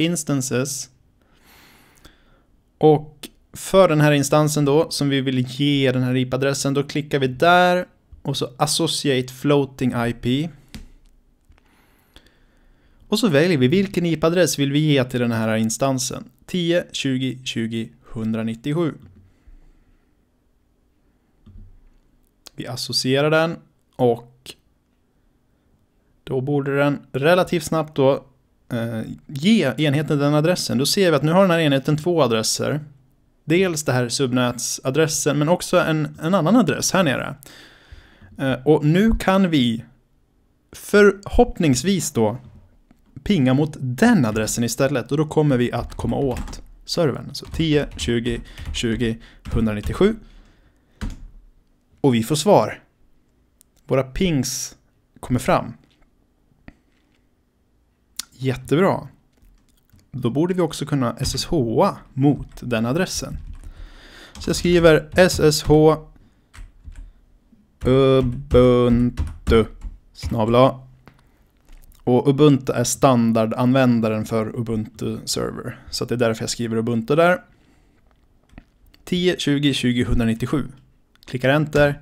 instances. Och för den här instansen då, som vi vill ge den här IP-adressen, då klickar vi där och så associate floating IP. Och så väljer vi vilken IP-adress vill vi ge till den här instansen. 10, 20, 20, 197. Vi associerar den och då borde den relativt snabbt då Eh, ge enheten den adressen, då ser vi att nu har den här enheten två adresser. Dels det här subnätsadressen, men också en, en annan adress här nere. Eh, och nu kan vi förhoppningsvis då pinga mot den adressen istället och då kommer vi att komma åt servern. Så 10, 20, 20, 197. Och vi får svar. Våra pings kommer fram. Jättebra. Då borde vi också kunna SSHa mot den adressen. Så jag skriver SSH Ubuntu snabla. Och Ubuntu är standardanvändaren för Ubuntu server. Så det är därför jag skriver Ubuntu där. 10 20 20 197. Klickar enter.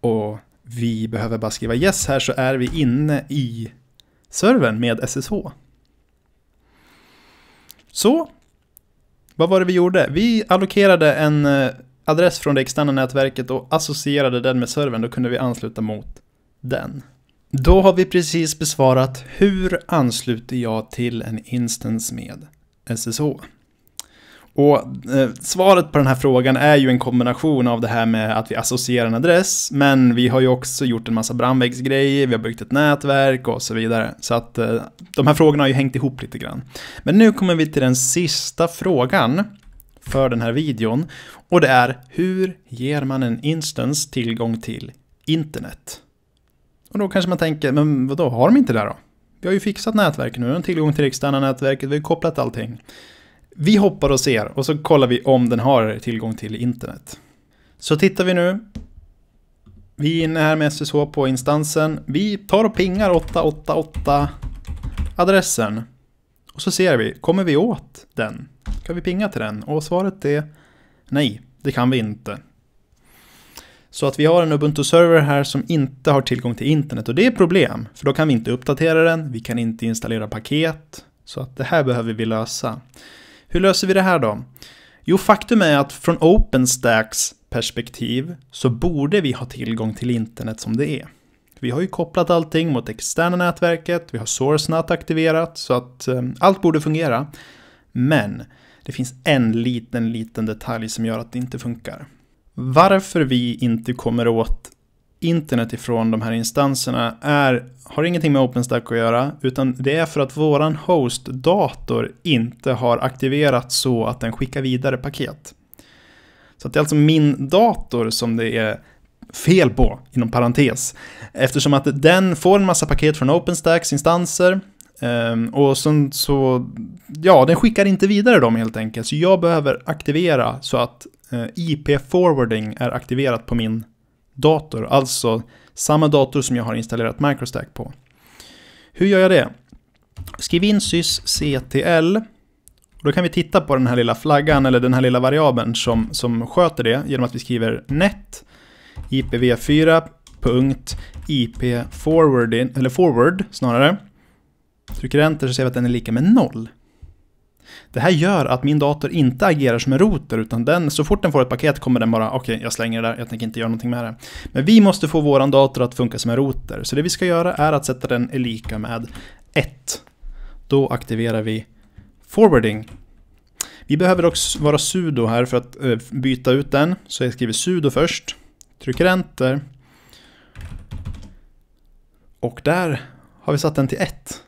Och vi behöver bara skriva yes här så är vi inne i servern med SSH. Så, vad var det vi gjorde? Vi allokerade en eh, adress från det externa nätverket och associerade den med servern. Då kunde vi ansluta mot den. Då har vi precis besvarat hur ansluter jag till en instans med SSH. Och eh, svaret på den här frågan är ju en kombination av det här med att vi associerar en adress, men vi har ju också gjort en massa brandväggsgrejer, vi har byggt ett nätverk och så vidare. Så att eh, de här frågorna har ju hängt ihop lite grann. Men nu kommer vi till den sista frågan för den här videon och det är hur ger man en instans tillgång till internet? Och då kanske man tänker, men vad då har de inte det då? Vi har ju fixat nätverket nu, vi har tillgång till det externa nätverket, vi har ju kopplat allting. Vi hoppar och ser och så kollar vi om den har tillgång till internet. Så tittar vi nu. Vi är inne här med SSH på instansen. Vi tar och pingar 888 adressen. Och så ser vi, kommer vi åt den? Kan vi pinga till den? Och svaret är nej, det kan vi inte. Så att vi har en Ubuntu-server här som inte har tillgång till internet och det är problem, för då kan vi inte uppdatera den, vi kan inte installera paket, så att det här behöver vi lösa. Hur löser vi det här då? Jo, faktum är att från OpenStacks perspektiv så borde vi ha tillgång till internet som det är. Vi har ju kopplat allting mot externa nätverket, vi har SourceNet aktiverat så att eh, allt borde fungera. Men det finns en liten, liten detalj som gör att det inte funkar. Varför vi inte kommer åt internet ifrån de här instanserna är, har ingenting med OpenStack att göra, utan det är för att våran host-dator inte har aktiverat så att den skickar vidare paket. Så det är alltså min dator som det är fel på, inom parentes. Eftersom att den får en massa paket från OpenStacks instanser, ehm, och sen så, ja, den skickar inte vidare dem helt enkelt. Så jag behöver aktivera så att eh, IP forwarding är aktiverat på min dator, alltså samma dator som jag har installerat Microstack på. Hur gör jag det? Skriv in sysctl. Då kan vi titta på den här lilla flaggan eller den här lilla variabeln som, som sköter det genom att vi skriver net ipv4.ip forward, forward snarare. Trycker enter så ser vi att den är lika med noll. Det här gör att min dator inte agerar som en router, utan den, så fort den får ett paket kommer den bara, okej, okay, jag slänger det där, jag tänker inte göra någonting med det. Men vi måste få vår dator att funka som en router, så det vi ska göra är att sätta den i lika med 1. Då aktiverar vi forwarding. Vi behöver också vara sudo här för att eh, byta ut den, så jag skriver sudo först, trycker enter, och där har vi satt den till 1.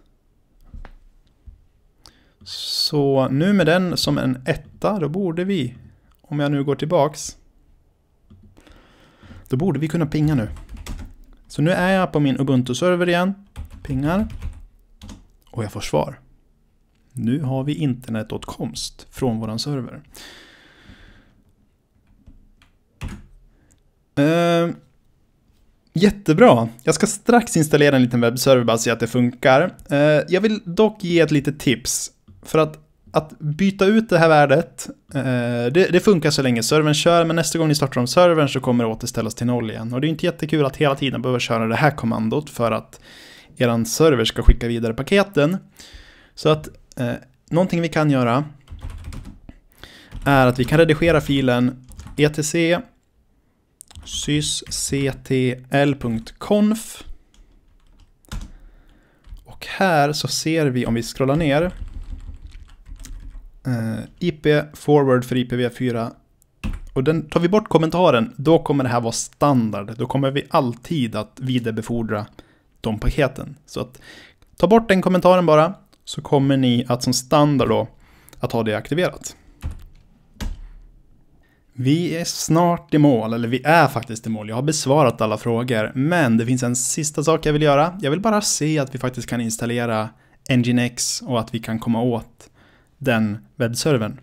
Så nu med den som en etta, då borde vi, om jag nu går tillbaks, då borde vi kunna pinga nu. Så nu är jag på min Ubuntu-server igen, pingar, och jag får svar. Nu har vi internetåtkomst från vår server. Uh, jättebra! Jag ska strax installera en liten webbserver bara så att det funkar. Uh, jag vill dock ge ett litet tips. För att, att byta ut det här värdet, eh, det, det, funkar så länge servern kör, men nästa gång ni startar om servern så kommer det återställas till noll igen. Och det är inte jättekul att hela tiden behöva köra det här kommandot för att er server ska skicka vidare paketen. Så att eh, någonting vi kan göra är att vi kan redigera filen etc sysctl.conf och här så ser vi om vi scrollar ner eh, IP forward för IPv4. Och den, tar vi bort kommentaren, då kommer det här vara standard. Då kommer vi alltid att vidarebefordra de paketen. Så att ta bort den kommentaren bara, så kommer ni att som standard då att ha det aktiverat. Vi är snart i mål, eller vi är faktiskt i mål. Jag har besvarat alla frågor, men det finns en sista sak jag vill göra. Jag vill bara se att vi faktiskt kan installera Nginx och att vi kan komma åt den webbservern.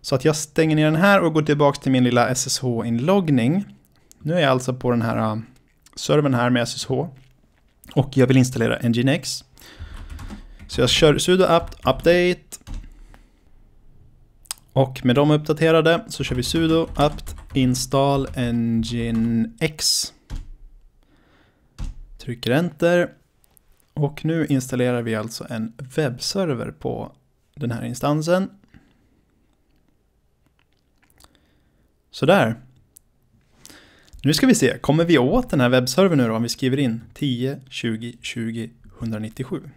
Så att jag stänger ner den här och går tillbaka till min lilla SSH-inloggning. Nu är jag alltså på den här äh, servern här med SSH. Och jag vill installera Nginx. Så jag kör sudo apt update. Och med de uppdaterade så kör vi sudo apt install nginx. Trycker enter. Och nu installerar vi alltså en webbserver på den här instansen. Sådär. Nu ska vi se, kommer vi åt den här webbservern nu då om vi skriver in 10 20 20 197?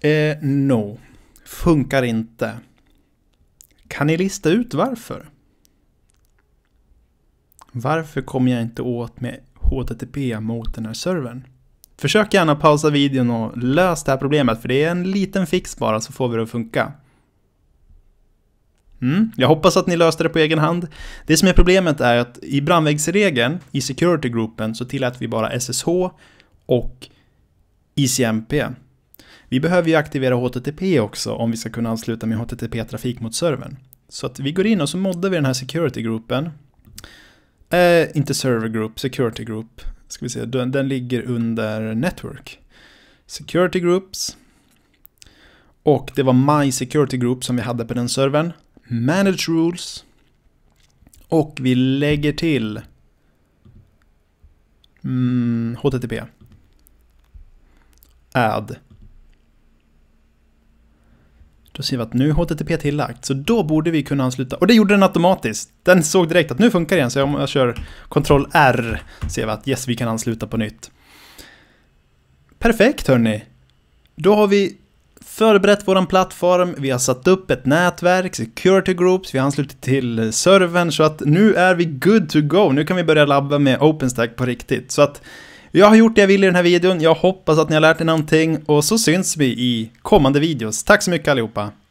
Eh, no, funkar inte. Kan ni lista ut varför? Varför kommer jag inte åt med HTTP mot den här servern. Försök gärna pausa videon och lös det här problemet för det är en liten fix bara så får vi det att funka. Mm, jag hoppas att ni löste det på egen hand. Det som är problemet är att i brandvägsregeln i security groupen så tillät vi bara SSH och ICMP. Vi behöver ju aktivera HTTP också om vi ska kunna ansluta med HTTP-trafik mot servern. Så att vi går in och så moddar vi den här security-gruppen Eh, inte server group, security group. Ska vi se, den, den ligger under network. Security groups. Och det var My Security Group som vi hade på den servern. Manage Rules. Och vi lägger till mm, HTTP. Add. Då ser vi att nu är HTTP tillagt, så då borde vi kunna ansluta. Och det gjorde den automatiskt. Den såg direkt att nu funkar det igen, så om jag kör Ctrl R ser vi att yes, vi kan ansluta på nytt. Perfekt hörni! Då har vi förberett vår plattform, vi har satt upp ett nätverk, security groups, vi har anslutit till servern så att nu är vi good to go. Nu kan vi börja labba med OpenStack på riktigt. Så att jag har gjort det jag vill i den här videon. Jag hoppas att ni har lärt er någonting och så syns vi i kommande videos. Tack så mycket allihopa!